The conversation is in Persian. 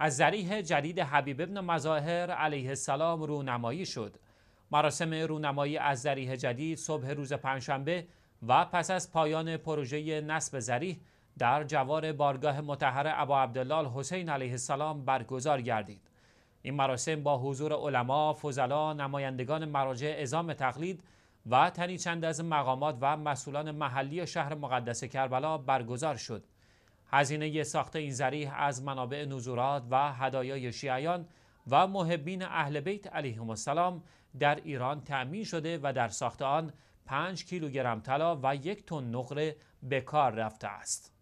از ذریح جدید حبیب ابن مظاهر علیه السلام رونمایی شد مراسم رونمایی از ذریح جدید صبح روز پنجشنبه و پس از پایان پروژه نصب ذریح در جوار بارگاه متحر ابا عبدالله حسین علیه السلام برگزار گردید این مراسم با حضور علما، فضلا، نمایندگان مراجع ازام تقلید و تنی چند از مقامات و مسئولان محلی شهر مقدس کربلا برگزار شد هزینه ساخت این زریح از منابع نزورات و هدایای شیعیان و محبین اهل بیت علیهم السلام در ایران تأمین شده و در ساخت آن 5 کیلوگرم طلا و یک تن نقره به کار رفته است.